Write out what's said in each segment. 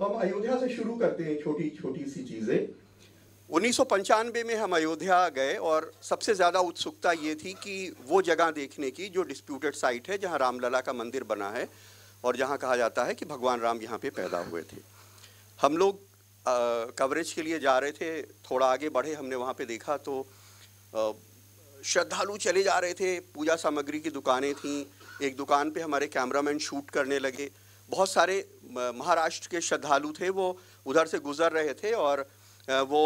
तो हम अयोध्या से शुरू करते हैं छोटी छोटी सी चीज़ें उन्नीस में हम अयोध्या गए और सबसे ज़्यादा उत्सुकता ये थी कि वो जगह देखने की जो डिस्प्यूटेड साइट है जहाँ रामलला का मंदिर बना है और जहाँ कहा जाता है कि भगवान राम यहाँ पे पैदा हुए थे हम लोग कवरेज के लिए जा रहे थे थोड़ा आगे बढ़े हमने वहाँ पे देखा तो श्रद्धालु चले जा रहे थे पूजा सामग्री की दुकानें थीं एक दुकान पे हमारे कैमरामैन शूट करने लगे बहुत सारे महाराष्ट्र के श्रद्धालु थे वो उधर से गुज़र रहे थे और वो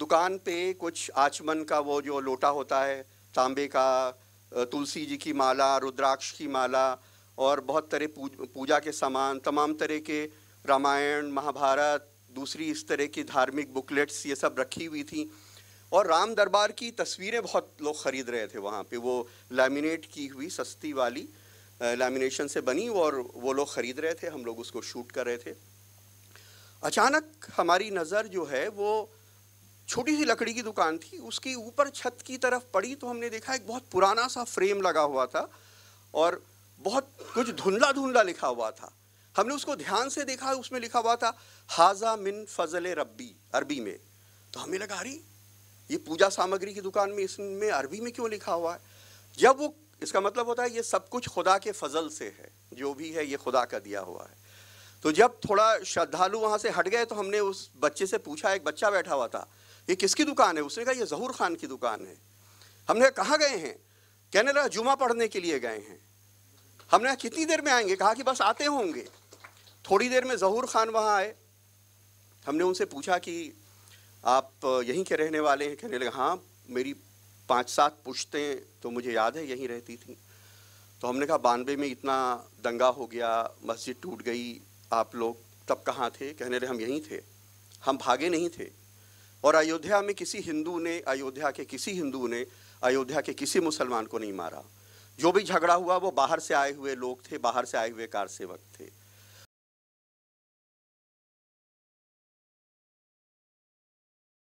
दुकान पे कुछ आचमन का वो जो लोटा होता है तांबे का तुलसी जी की माला रुद्राक्ष की माला और बहुत तरह पूज, पूजा के सामान तमाम तरह के रामायण महाभारत दूसरी इस तरह की धार्मिक बुकलेट्स ये सब रखी हुई थी और राम दरबार की तस्वीरें बहुत लोग ख़रीद रहे थे वहाँ पे वो लैमिनेट की हुई सस्ती वाली लेमिनेशन से बनी और वो लोग ख़रीद रहे थे हम लोग उसको शूट कर रहे थे अचानक हमारी नज़र जो है वो छोटी सी लकड़ी की दुकान थी उसकी ऊपर छत की तरफ पड़ी तो हमने देखा एक बहुत पुराना सा फ्रेम लगा हुआ था और बहुत कुछ धुंधला धुंधला लिखा हुआ था हमने उसको ध्यान से देखा उसमें लिखा हुआ था हाजा मिन फजल रब्बी अरबी में तो हमें लगा रही ये पूजा सामग्री की दुकान में इसमें अरबी में क्यों लिखा हुआ है जब वो इसका मतलब होता है ये सब कुछ खुदा के फजल से है जो भी है ये खुदा का दिया हुआ है तो जब थोड़ा श्रद्धालु वहाँ से हट गए तो हमने उस बच्चे से पूछा एक बच्चा बैठा हुआ था ये किसकी दुकान है उसने कहा ये जहूर खान की दुकान है हमने कहाँ गए हैं कहने लगा जुमा पढ़ने के लिए गए हैं हमने कितनी देर में आएंगे कहा कि बस आते होंगे थोड़ी देर में जहूर खान वहाँ आए हमने उनसे पूछा कि आप यहीं के रहने वाले हैं कहने लगे हाँ मेरी पाँच सात पुश्तें तो मुझे याद है यहीं रहती थी तो हमने कहा बानवे में इतना दंगा हो गया मस्जिद टूट गई आप लोग तब कहाँ थे कहने रहे हम यहीं थे हम भागे नहीं थे और अयोध्या में किसी हिंदू ने अयोध्या के किसी हिंदू ने अयोध्या के किसी मुसलमान को नहीं मारा जो भी झगड़ा हुआ वो बाहर से आए हुए लोग थे बाहर से आए हुए कार सेवक थे